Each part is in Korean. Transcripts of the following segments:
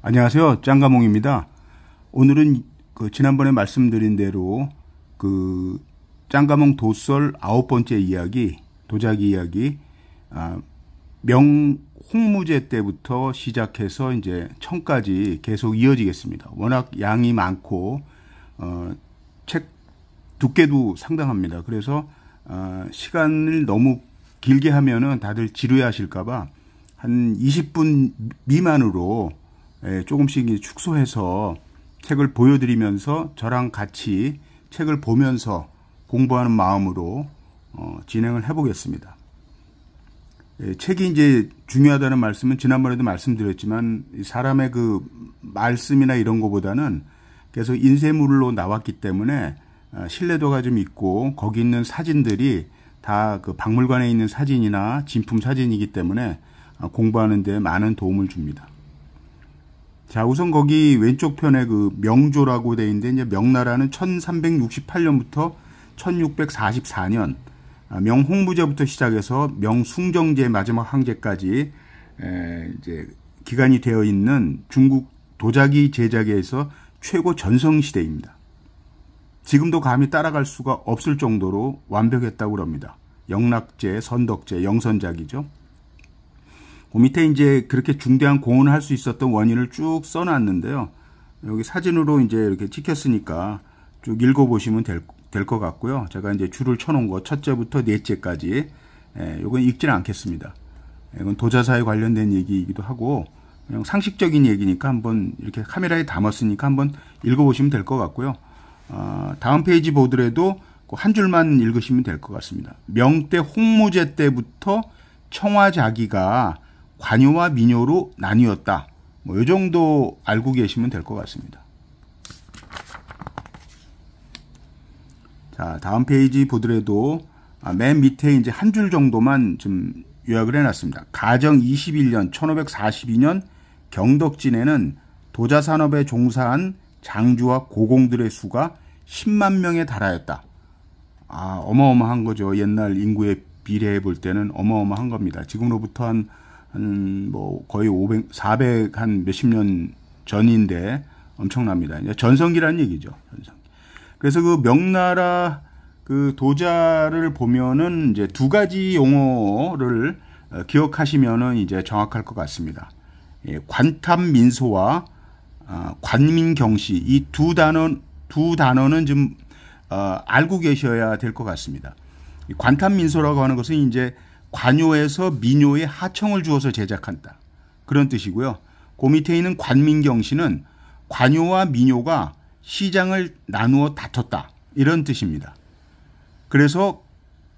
안녕하세요. 짱가몽입니다. 오늘은 그 지난번에 말씀드린 대로 그 짱가몽 도설 아홉 번째 이야기, 도자기 이야기, 아, 명 홍무제 때부터 시작해서 이제 청까지 계속 이어지겠습니다. 워낙 양이 많고 어, 책 두께도 상당합니다. 그래서 어, 시간을 너무 길게 하면은 다들 지루해하실까봐 한 20분 미만으로 예, 조금씩 축소해서 책을 보여드리면서 저랑 같이 책을 보면서 공부하는 마음으로 어, 진행을 해보겠습니다. 예, 책이 이제 중요하다는 말씀은 지난번에도 말씀드렸지만 사람의 그 말씀이나 이런 것보다는 계속 인쇄물로 나왔기 때문에 아, 신뢰도가 좀 있고 거기 있는 사진들이 다 그 박물관에 있는 사진이나 진품 사진이기 때문에 아, 공부하는 데 많은 도움을 줍니다. 자, 우선 거기 왼쪽 편에 그 명조라고 돼 있는데 이제 명나라는 1368년부터 1644년 아, 명홍부제부터 시작해서 명숭정제 마지막 황제까지 에, 이제 기간이 되어 있는 중국 도자기 제작에서 최고 전성 시대입니다. 지금도 감히 따라갈 수가 없을 정도로 완벽했다고 합니다. 영락제, 선덕제, 영선작이죠. 그 밑에 이제 그렇게 중대한 공헌을 할 수 있었던 원인을 쭉 써놨는데요. 여기 사진으로 이제 이렇게 찍혔으니까 쭉 읽어보시면 될 것 같고요. 제가 이제 줄을 쳐놓은 거 첫째부터 넷째까지 예, 이건 읽지는 않겠습니다. 예, 이건 도자사에 관련된 얘기이기도 하고 그냥 상식적인 얘기니까 한번 이렇게 카메라에 담았으니까 한번 읽어보시면 될 것 같고요. 어, 다음 페이지 보더라도 그 한 줄만 읽으시면 될 것 같습니다. 명대 홍무제 때부터 청와자기가 관효와 민효로 나뉘었다. 뭐이 정도 알고 계시면 될 것 같습니다. 자, 다음 페이지 보더라도 아, 맨 밑에 이제 한 줄 정도만 좀 요약을 해놨습니다. 가정 21년 1542년 경덕진에는 도자 산업에 종사한 장주와 고공들의 수가 10만 명에 달하였다. 아, 어마어마한 거죠. 옛날 인구에 비례해 볼 때는 어마어마한 겁니다. 지금으로부터 한 한뭐 거의 500, 400 한 몇십 년 전인데 엄청납니다. 전성기란 얘기죠. 전성기. 그래서 그 명나라 그 도자를 보면은 이제 두 가지 용어를 어, 기억하시면은 이제 정확할 것 같습니다. 예, 관탐민소와 아, 관민경시 이 두 단어 두 단어는 좀 어, 알고 계셔야 될 것 같습니다. 관탐민소라고 하는 것은 이제 관요에서 민요의 하청을 주어서 제작한다. 그런 뜻이고요. 그 밑에 있는 관민경 씨는 관요와 민요가 시장을 나누어 다퉜다. 이런 뜻입니다. 그래서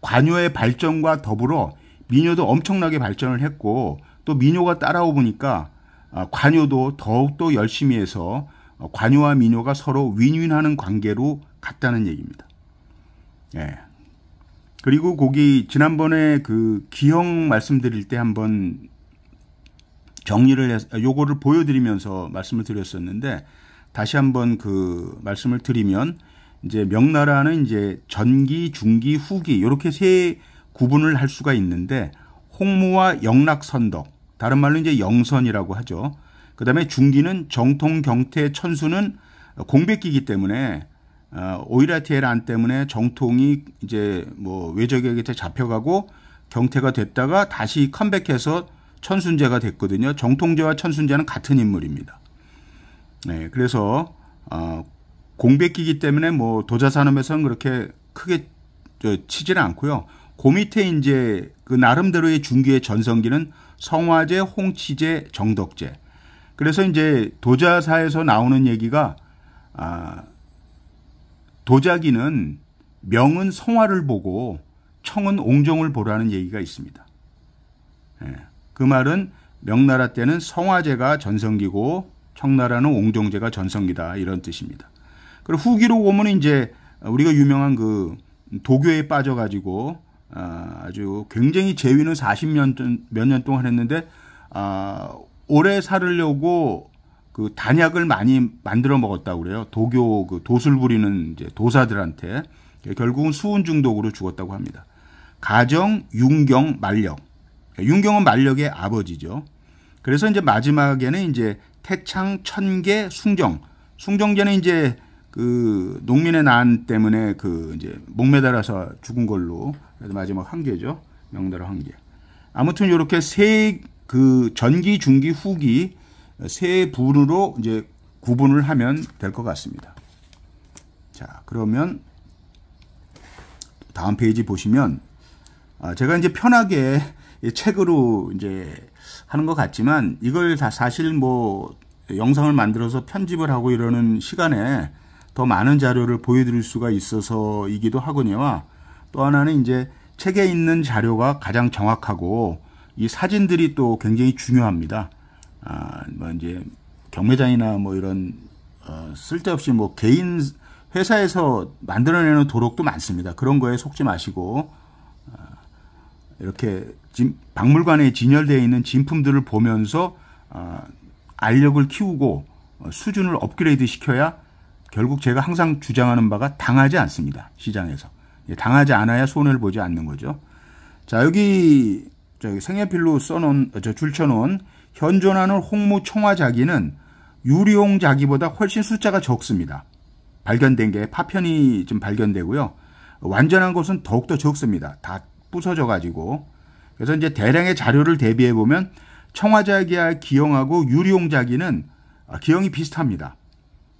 관요의 발전과 더불어 민요도 엄청나게 발전을 했고 또 민요가 따라오보니까 아, 관요도 더욱더 열심히 해서 어, 관요와 민요가 서로 윈윈하는 관계로 갔다는 얘기입니다. 예. 그리고 거기 지난번에 그 기형 말씀드릴 때 한번 정리를 해서 요거를 보여드리면서 말씀을 드렸었는데 다시 한번 그 말씀을 드리면 이제 명나라는 이제 전기, 중기, 후기 요렇게세 구분을 할 수가 있는데 홍무와 영락선덕 다른 말로 이제 영선이라고 하죠. 그다음에 중기는 정통 경태 천수는 공백기이기 때문에 어, 오히라 테헤란 때문에 정통이 이제 뭐 외적에게 잡혀가고 경태가 됐다가 다시 컴백해서 천순제가 됐거든요. 정통제와 천순제는 같은 인물입니다. 네, 그래서 어, 공백기기 때문에 뭐 도자 산업에서는 그렇게 크게 치지는 않고요. 그 밑에 이제 그 나름대로의 중기의 전성기는 성화제, 홍치제, 정덕제. 그래서 이제 도자사에서 나오는 얘기가 아, 도자기는 명은 성화를 보고 청은 옹종을 보라는 얘기가 있습니다. 예, 그 말은 명나라 때는 성화제가 전성기고 청나라는 옹종제가 전성기다 이런 뜻입니다. 그리고 후기로 보면 이제 우리가 유명한 그 도교에 빠져가지고 아, 아주 굉장히 재위는 40년 몇 년 동안 했는데 아, 오래 살으려고 그 단약을 많이 만들어 먹었다고 그래요. 도교 그 도술 부리는 이제 도사들한테 결국은 수은 중독으로 죽었다고 합니다. 가정 윤경 만력 윤경은 그러니까 만력의 아버지죠. 그래서 이제 마지막에는 이제 태창 천계 숭정. 숭정제는 이제 그 농민의 난 때문에 그 이제 목매달아서 죽은 걸로 그래서 마지막 한계죠 명나라 한계 아무튼 이렇게 세 그 전기 중기 후기 세 분으로 이제 구분을 하면 될 것 같습니다. 자, 그러면 다음 페이지 보시면 아, 제가 이제 편하게 책으로 이제 하는 것 같지만 이걸 다 사실 뭐 영상을 만들어서 편집을 하고 이러는 시간에 더 많은 자료를 보여드릴 수가 있어서이기도 하거니와 또 하나는 이제 책에 있는 자료가 가장 정확하고 이 사진들이 또 굉장히 중요합니다. 아, 뭐 이제 경매장이나 뭐 이런 어, 쓸데없이 뭐 개인 회사에서 만들어내는 도로도 많습니다. 그런 거에 속지 마시고 어, 이렇게 진, 박물관에 진열되어 있는 진품들을 보면서 어, 알력을 키우고 어, 수준을 업그레이드 시켜야 결국 제가 항상 주장하는 바가 당하지 않습니다. 시장에서. 예, 당하지 않아야 손해를 보지 않는 거죠. 자, 여기 저기 생애필로 써놓은, 저 줄쳐놓은 현존하는 홍무 청화자기는 유리홍 자기보다 훨씬 숫자가 적습니다. 발견된 게 파편이 좀 발견되고요. 완전한 것은 더욱더 적습니다. 다 부서져 가지고. 그래서 이제 대량의 자료를 대비해 보면 청화자기와 기형하고 유리홍 자기는 아, 기형이 비슷합니다.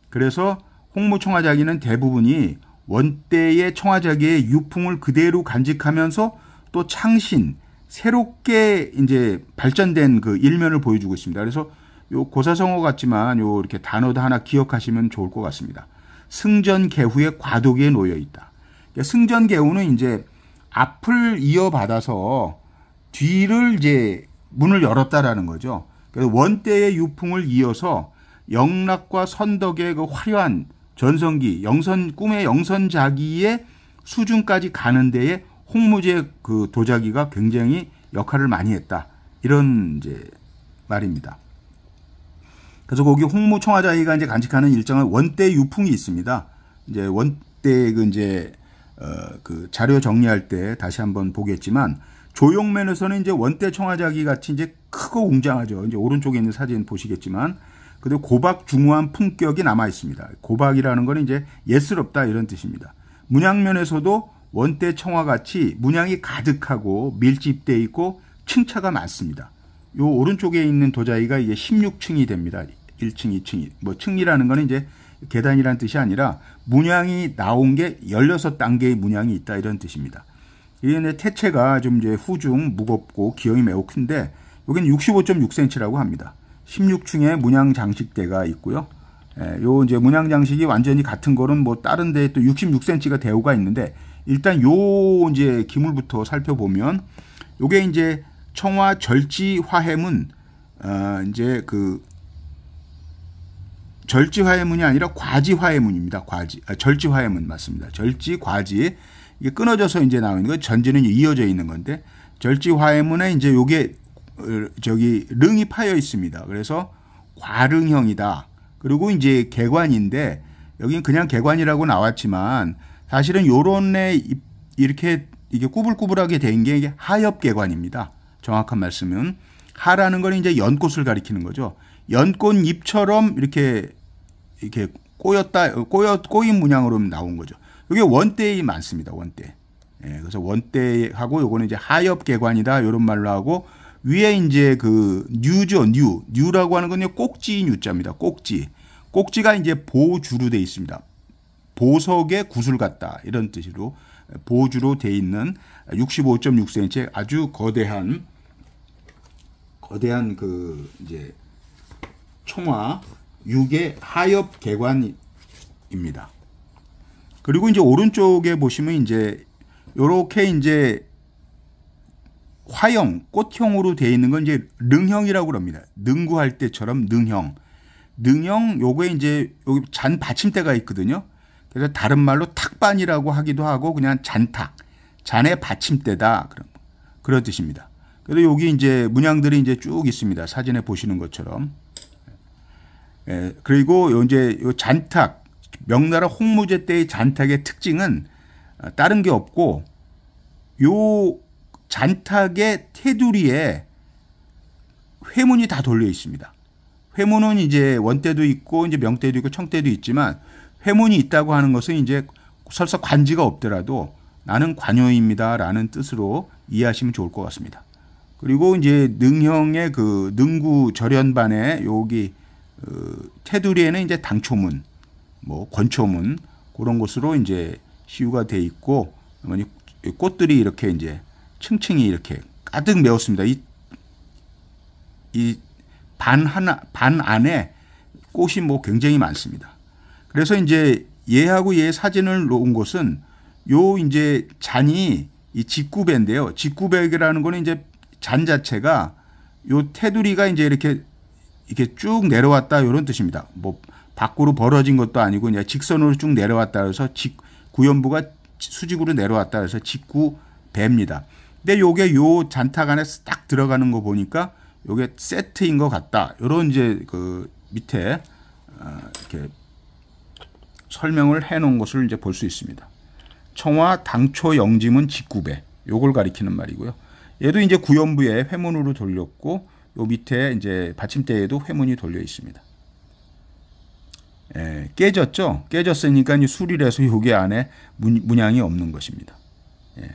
그래서 홍무 청화자기는 대부분이 원대의 청화자기의 유풍을 그대로 간직하면서 또 창신, 새롭게 이제 발전된 그 일면을 보여주고 있습니다. 그래서 요 고사성어 같지만 요 이렇게 단어도 하나 기억하시면 좋을 것 같습니다. 승전개후의 과도기에 놓여 있다. 그러니까 승전개후는 이제 앞을 이어받아서 뒤를 이제 문을 열었다라는 거죠. 그래서 원대의 유풍을 이어서 영락과 선덕의 그 화려한 전성기, 영선 꿈의 영선자기의 수준까지 가는 데에 홍무제 그 도자기가 굉장히 역할을 많이 했다. 이런 이제 말입니다. 그래서 거기 홍무 청화자이가 이제 간직하는 일정한 원대 유풍이 있습니다. 이제 원대 그 이제 어그 자료 정리할 때 다시 한번 보겠지만 조용면에서는 이제 원대 청화자기 같이 이제 크고 웅장하죠. 이제 오른쪽에 있는 사진 보시겠지만 근데 고박 중후한 품격이 남아 있습니다. 고박이라는 건 이제 예스럽다 이런 뜻입니다. 문양면에서도 원대 청와같이 문양이 가득하고 밀집돼 있고 층차가 많습니다. 요 오른쪽에 있는 도자기가 이제 16층이 됩니다. 1층, 2층이 뭐 층이라는 거는 이제 계단이란 뜻이 아니라 문양이 나온 게 16단계의 문양이 있다 이런 뜻입니다. 이게 태체가 좀 이제 후중 무겁고 기형이 매우 큰데 여기는 65.6cm라고 합니다. 16층에 문양 장식대가 있고요. 예, 요 이제 문양 장식이 완전히 같은 거는 뭐 다른 데또 66cm가 대우가 있는데 일단 요 이제 기물부터 살펴보면 요게 이제 청와 절지 화해문 어 이제 그 절지 화해문이 아니라 과지 화해문입니다. 과지 아, 절지 화해문 맞습니다. 절지 과지 이게 끊어져서 이제 나오는 거 전지는 이어져 있는 건데 절지 화해문에 이제 요게 어, 저기 릉이 파여 있습니다. 그래서 과릉형이다. 그리고 이제 개관인데 여기는 그냥 개관이라고 나왔지만 사실은 요런에 이렇게 이게 꾸불꾸불하게 된 게하엽계관입니다 정확한 말씀은 하라는 건 이제 연꽃을 가리키는 거죠. 연꽃잎처럼 이렇게 이렇게 꼬였다 꼬여 꼬인 문양으로 나온 거죠. 이게 원대이 많습니다. 원대. 예, 그래서 원대하고 요거는 이제 하엽계관이다요런 말로 하고 위에 이제 그 뉴죠 뉴 뉴라고 하는 건요 꼭지인 뉴자입니다. 꼭지. 꼭지가 이제 보주로 돼 있습니다. 보석의 구슬 같다 이런 뜻으로 보주로 돼 있는 6 5 6 c m 아주 거대한 거대한 그 이제 총화 6의 하엽 개관입니다. 그리고 이제 오른쪽에 보시면 이제 요렇게 이제 화형, 꽃형으로 되어 있는 건 이제 능형이라고 그럽니다. 능구할 때처럼 능형. 능형 요거에 이제 여기 잔 받침대가 있거든요. 그래서 다른 말로 탁반이라고 하기도 하고 그냥 잔탁, 잔의 받침대다 그런 그런 뜻입니다. 그래서 여기 이제 문양들이 이제 쭉 있습니다. 사진에 보시는 것처럼. 예, 그리고 이제 요 잔탁 명나라 홍무제 때의 잔탁의 특징은 어, 다른 게 없고 요 잔탁의 테두리에 회문이 다 돌려 있습니다. 회문은 이제 원대도 있고 이제 명대도 있고 청대도 있지만 회문이 있다고 하는 것은 이제 설사 관지가 없더라도 나는 관여입니다라는 뜻으로 이해하시면 좋을 것 같습니다. 그리고 이제 능형의 그 능구 절연반의 여기 그 테두리에는 이제 당초문, 뭐 권초문 그런 것으로 이제 시유가 돼 있고 꽃들이 이렇게 이제 층층이 이렇게 가득 메웠습니다. 이이 반 하나 반 안에 꽃이 뭐 굉장히 많습니다. 그래서 이제 얘하고 얘 사진을 놓은 곳은 요 이제 잔이 이 직구배인데요. 직구배라는 거는 이제 잔 자체가 요 테두리가 이제 이렇게 이렇게 쭉 내려왔다 이런 뜻입니다. 뭐 밖으로 벌어진 것도 아니고 그냥 직선으로 쭉 내려왔다 그래서 직 구연부가 수직으로 내려왔다 그래서 직구배입니다. 근데 요게 요 잔탁 안에 딱 들어가는 거 보니까 요게 세트인 것 같다. 요런 이제 그 밑에 어, 이렇게 설명을 해놓은 것을 이제 볼 수 있습니다. 청와 당초 영짐은 직구배 요걸 가리키는 말이고요. 얘도 이제 구연부에 회문으로 돌렸고 요 밑에 이제 받침대에도 회문이 돌려 있습니다. 예, 깨졌죠. 깨졌으니까 이 수리래서 요게 안에 문, 양이 없는 것입니다. 예.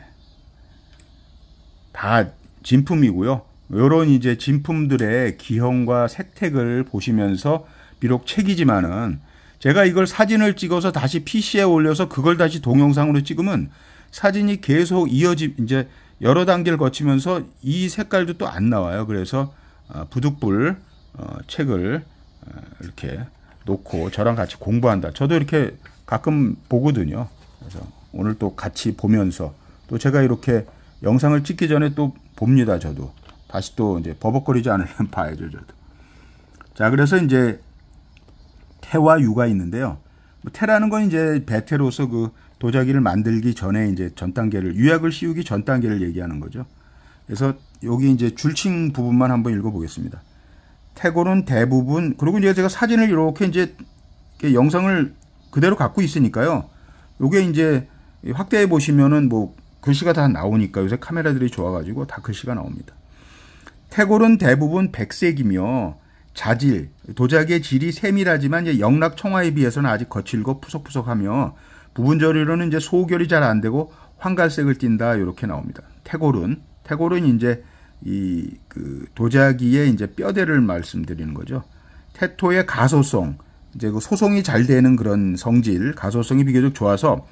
다 진품이고요. 요런 이제 진품들의 기형과 색택을 보시면서 비록 책이지만은 제가 이걸 사진을 찍어서 다시 PC에 올려서 그걸 다시 동영상으로 찍으면 사진이 계속 이어지 이제 여러 단계를 거치면서 이 색깔도 또 안 나와요. 그래서 아, 부득불 어, 책을 어, 이렇게 놓고 저랑 같이 공부한다. 저도 이렇게 가끔 보거든요. 그래서 오늘 또 같이 보면서 또 제가 이렇게 영상을 찍기 전에 또 봅니다. 저도 다시 또 이제 버벅거리지 않으려면 봐야죠. 저도. 자, 그래서 이제 태와 유가 있는데요. 뭐 태라는 건 이제 배테로서그 도자기를 만들기 전에 이제 전 단계를 유약을 씌우기 전 단계를 얘기하는 거죠. 그래서 여기 이제 줄칭 부분만 한번 읽어보겠습니다. 태고는 대부분 그리고 이제 제가 사진을 이렇게 이제 이렇게 영상을 그대로 갖고 있으니까요. 이게 이제 확대해 보시면은 뭐 글씨가 다 나오니까 요새 카메라들이 좋아가지고 다 글씨가 나옵니다. 태골은 대부분 백색이며 자질, 도자기의 질이 세밀하지만 이제 영락 청화에 비해서는 아직 거칠고 푸석푸석하며 부분 적으로는 이제 소결이 잘 안 되고 황갈색을 띈다 이렇게 나옵니다. 태골은 태골은 이제 이그 도자기의 이제 뼈대를 말씀드리는 거죠. 태토의 가소성, 이제 그 소송이 잘 되는 그런 성질, 가소성이 비교적 좋아서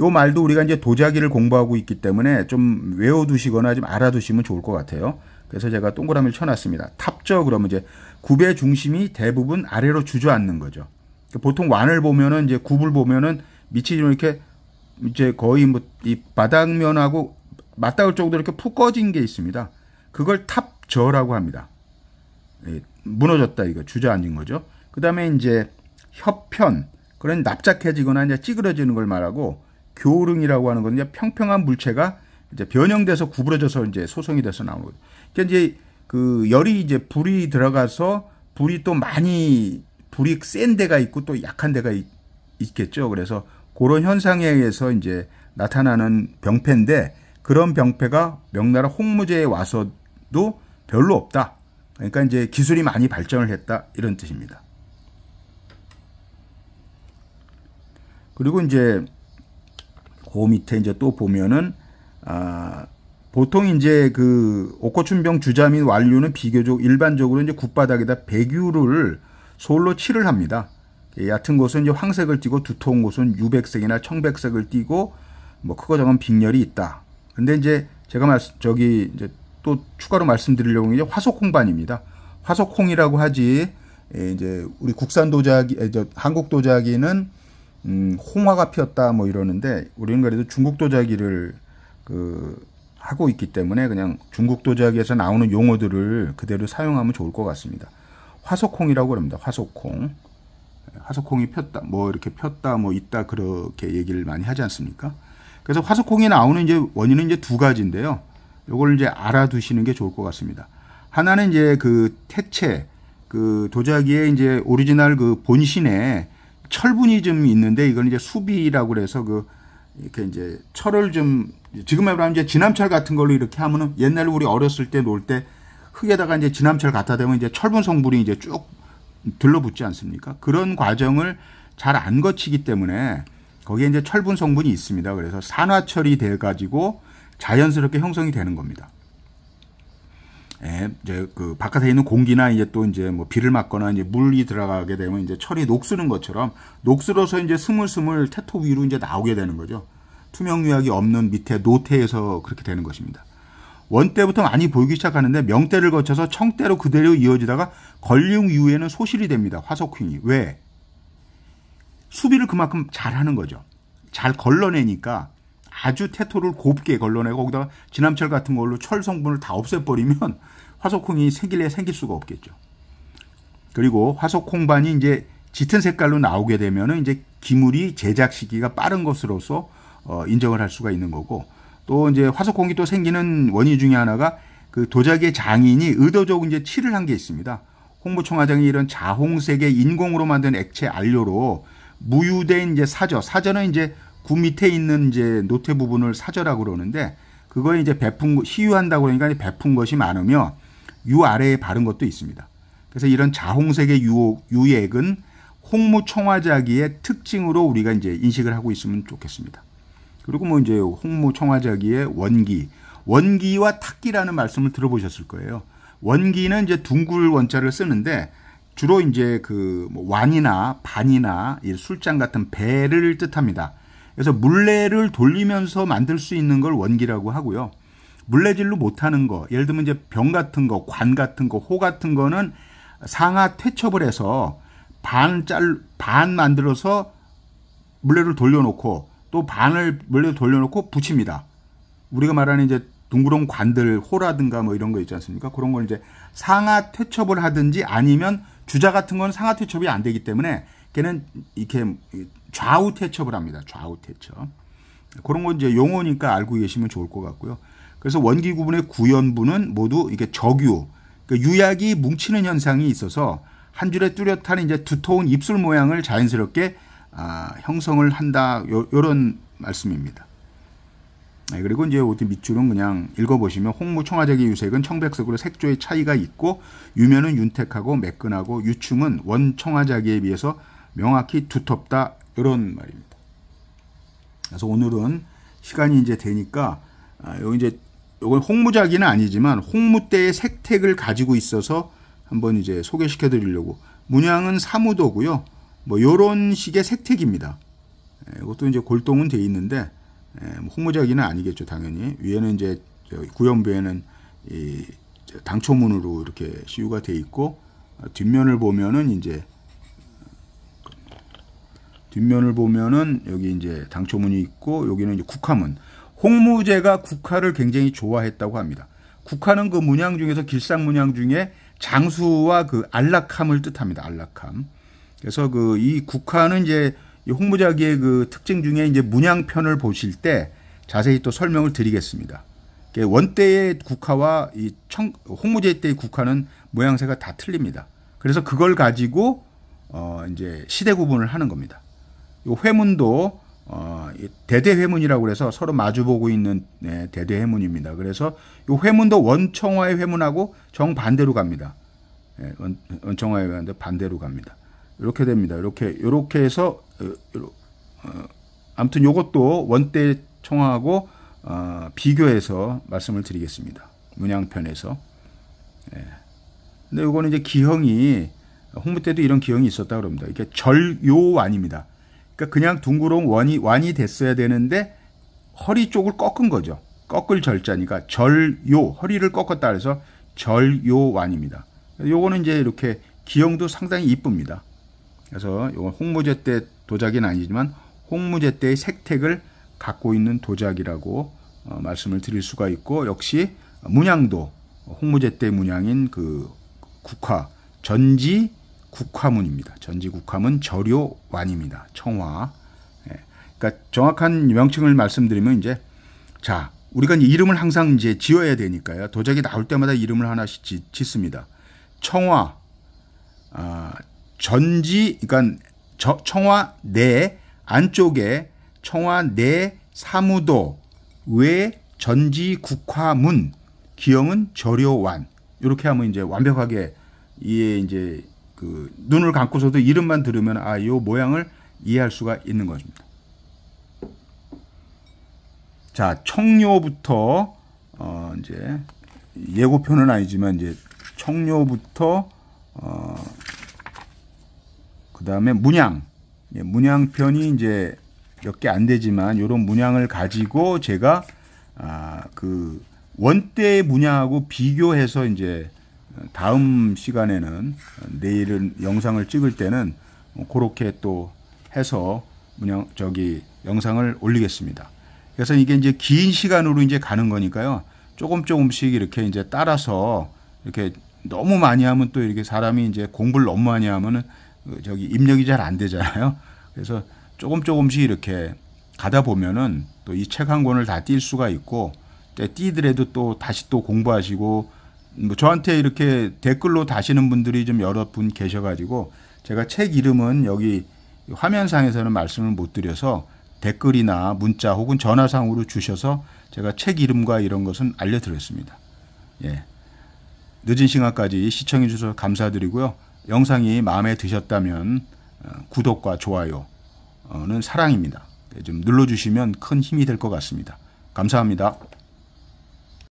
요 말도 우리가 이제 도자기를 공부하고 있기 때문에 좀 외워두시거나 좀 알아두시면 좋을 것 같아요. 그래서 제가 동그라미를 쳐놨습니다. 탑저 그러면 이제 굽의 중심이 대부분 아래로 주저앉는 거죠. 그러니까 보통 완을 보면은 이제 굽을 보면은 밑이 좀 이렇게 이제 거의 뭐이 바닥면하고 맞닿을 정도로 이렇게 푹 꺼진 게 있습니다. 그걸 탑저라고 합니다. 예, 무너졌다 이거 주저앉은 거죠. 그다음에 이제 협편 그런 납작해지거나 이제 찌그러지는 걸 말하고 교릉이라고 하는 건 이제 평평한 물체가 이제 변형돼서 구부러져서 이제 소송이 돼서 나오는 거죠. 그러니까 이제 그 열이 이제 불이 들어가서 불이 또 많이 불이 센 데가 있고 또 약한 데가 있, 겠죠 그래서 그런 현상에 의해서 이제 나타나는 병폐인데 그런 병폐가 명나라 홍무제에 와서도 별로 없다. 그러니까 이제 기술이 많이 발전을 했다 이런 뜻입니다. 그리고 이제 그 밑에 이제 또 보면은 아 보통 이제 그 옥고춘병 주자 및 완류는 비교적 일반적으로 이제 굿바닥에다 백유를 솔로 칠을 합니다. 예, 얕은 곳은 이제 황색을 띠고 두터운 곳은 유백색이나 청백색을 띠고 뭐 크고 작은 빙혈이 있다. 근데 이제 제가 말 저기 이제 또 추가로 말씀드리려고 이제 화석홍반입니다화석홍이라고 하지 예, 이제 우리 국산 도자기 한국 도자기는 음, 홍화가 피었다 뭐 이러는데 우리는 그래도 중국 도자기를 그 하고 있기 때문에 그냥 중국 도자기에서 나오는 용어들을 그대로 사용하면 좋을 것 같습니다. 화석콩이라고 그럽니다. 화석콩. 예, 화석콩이 폈다, 뭐 이렇게 폈다, 뭐 있다 그렇게 얘기를 많이 하지 않습니까? 그래서 화석콩이 나오는 이제 원인은 이제 두 가지인데요. 요걸 이제 알아두시는 게 좋을 것 같습니다. 하나는 이제 그 태체, 그도자기에 이제 오리지널 그 본신에 철분이 좀 있는데 이걸 이제 수비라고 그래서 그 이렇게 이제 철을 좀 지금 말하면 이제 진암철 같은 걸로 이렇게 하면은 옛날에 우리 어렸을 때 놀 때 흙에다가 이제 진암철 갖다 대면 이제 철분 성분이 이제 쭉 들러붙지 않습니까? 그런 과정을 잘 안 거치기 때문에 거기에 이제 철분 성분이 있습니다. 그래서 산화철이 돼 가지고 자연스럽게 형성이 되는 겁니다. 예, 이제 그 바깥에 있는 공기나 이제 또 이제 뭐 비를 맞거나 이제 물이 들어가게 되면 이제 철이 녹슬는 것처럼 녹슬어서 이제 스물스물 태토 위로 이제 나오게 되는 거죠. 투명 요약이 없는 밑에 노태에서 그렇게 되는 것입니다. 원때부터 많이 보이기 시작하는데 명대를 거쳐서 청대로 그대로 이어지다가 걸리웅 이후에는 소실이 됩니다. 화석퀸이. 왜? 수비를 그만큼 잘하는 거죠. 잘 걸러내니까 아주 태토를 곱게 걸러내고 거기다가 진암철 같은 걸로 철 성분을 다 없애버리면 화석콩이 생길래 생길 수가 없겠죠. 그리고 화석콩반이 이제 짙은 색깔로 나오게 되면은 이제 기물이 제작 시기가 빠른 것으로서 어, 인정을 할 수가 있는 거고 또 이제 화석공기또 생기는 원인 중에 하나가 그 도자기의 장인이 의도적으로 이제 칠을 한 게 있습니다. 홍보총화장이 이런 자홍색의 인공으로 만든 액체 안료로 무유된 이제 사저, 사저는 이제 구 밑에 있는 이제 노태 부분을 사저라고 그러는데 그걸 이제 베푼 시유한다고 그러니까 베푼 것이 많으며 유 아래에 바른 것도 있습니다. 그래서 이런 자홍색의 유, 유액은 홍무총화자기의 특징으로 우리가 이제 인식을 하고 있으면 좋겠습니다. 그리고 뭐 이제 홍무 청화자기의 원기, 원기와 탁기라는 말씀을 들어보셨을 거예요. 원기는 이제 둥글 원자를 쓰는데 주로 이제 그 뭐 완이나 반이나 술잔 같은 배를 뜻합니다. 그래서 물레를 돌리면서 만들 수 있는 걸 원기라고 하고요. 물레질로 못하는 거, 예를 들면 이제 병 같은 거, 관 같은 거, 호 같은 거는 상하 퇴첩을 해서 반 짤, 반 만들어서 물레를 돌려놓고 또 반을 멀리 돌려놓고 붙입니다. 우리가 말하는 이제 둥그런 관들, 호라든가 뭐 이런 거 있지 않습니까? 그런 걸 이제 상하 퇴첩을 하든지 아니면 주자 같은 건 상하 퇴첩이 안 되기 때문에 걔는 이렇게 좌우 퇴첩을 합니다. 좌우 퇴첩. 그런 건 이제 용어니까 알고 계시면 좋을 것 같고요. 그래서 원기 구분의 구연분은 모두 이게 적유, 그러니까 유약이 뭉치는 현상이 있어서 한줄에 뚜렷한 이제 두터운 입술 모양을 자연스럽게 아, 형성을 한다 이런 말씀입니다. 네, 그리고 이제 어떻 밑줄은 그냥 읽어보시면 홍무 청아제기 유색은 청백색으로 색조의 차이가 있고 유면은 윤택하고 매끈하고 유충은 원 청아자기에 비해서 명확히 두텁다 이런 말입니다. 그래서 오늘은 시간이 이제 되니까 아, 요 이제 요건 홍무자기는 아니지만 홍무대의 색택을 가지고 있어서 한번 이제 소개시켜 드리려고 문양은 사무도고요. 뭐 요런 식의 색택입니다. 예, 이것도 이제 골동은 돼 있는데 예, 뭐 홍무작기는 아니겠죠 당연히 위에는 이제 구연부에는 이 당초문으로 이렇게 시유가 돼 있고 어, 뒷면을 보면은 이제 뒷면을 보면은 여기 이제 당초문이 있고 여기는 이제 국화문 홍무제가 국화를 굉장히 좋아했다고 합니다. 국화는 그 문양 중에서 길상 문양 중에 장수와 그 안락함을 뜻합니다. 안락함. 그래서 그 이 국화는 이제 이홍무자기의그 특징 중에 이제 문양편을 보실 때 자세히 또 설명을 드리겠습니다. 원대의 국화와 이 청, 홍무제 때의 국화는 모양새가 다 틀립니다. 그래서 그걸 가지고 어 이제 시대 구분을 하는 겁니다. 이 회문도 어 대대 회문이라고 그래서 서로 마주보고 있는 네, 대대 회문입니다. 그래서 이 회문도 원청화의 회문하고 정반대로 갑니다. 예, 원, 원청화의 회문도 반대로 갑니다. 이렇게 됩니다. 이렇게 이렇게 해서 아무튼 어, 어, 이것도 원대 청하고 어, 비교해서 말씀을 드리겠습니다. 문양편에서. 예. 근데 이거는 이제 기형이 홍무 때도 이런 기형이 있었다 그럽니다. 이게 절요완입니다. 그러니까 그냥 둥그런 원이 완이 됐어야 되는데 허리 쪽을 꺾은 거죠. 꺾을 절자니까 절요 허리를 꺾었다 그래서 절요완입니다. 요거는 이제 이렇게 기형도 상당히 이쁩니다. 그래서 이건 홍무제 때 도자기는 아니지만 홍무제 때의 색택을 갖고 있는 도자기라고 어, 말씀을 드릴 수가 있고 역시 문양도 홍무제 때 문양인 그 국화 전지 국화문입니다. 전지 국화문 절요완입니다. 청화. 예. 그러니까 정확한 명칭을 말씀드리면 이제 자 우리가 이름을 항상 이제 지어야 되니까요. 도자기 나올 때마다 이름을 하나씩 짓, 습니다 청화, 아, 전지 그러니까 청와 내 안쪽에 청와 내 사무도 외 전지 국화문 기형은 절요완 이렇게 하면 이제 완벽하게 이에 이제 그 눈을 감고서도 이름만 들으면 아이 모양을 이해할 수가 있는 것입니다. 자 청료부터 어 이제 예고편은 아니지만 이제 청료부터 어그 다음에 문양. 예, 문양편이 이제 몇 개 안 되지만 이런 문양을 가지고 제가 아, 그 원대 문양하고 비교해서 이제 다음 시간에는 내일은 영상을 찍을 때는 뭐 그렇게 또 해서 문양 저기 영상을 올리겠습니다. 그래서 이게 이제 긴 시간으로 이제 가는 거니까요. 조금 조금씩 이렇게 이제 따라서 이렇게 너무 많이 하면 또 이렇게 사람이 이제 공부를 너무 많이 하면은 그 저기 입력이 잘 안 되잖아요. 그래서 조금 조금씩 이렇게 가다 보면은 또 이 책 한 권을 다 띌 수가 있고 뛰더라도 또 다시 또 공부하시고 뭐 저한테 이렇게 댓글로 다시는 분들이 좀 여러 분 계셔가지고 제가 책 이름은 여기 화면상에서는 말씀을 못 드려서 댓글이나 문자 혹은 전화상으로 주셔서 제가 책 이름과 이런 것은 알려드렸습니다. 예. 늦은 시간까지 시청해 주셔서 감사드리고요. 영상이 마음에 드셨다면 어, 구독과 좋아요는 사랑입니다. 네, 좀 눌러주시면 큰 힘이 될 것 같습니다. 감사합니다.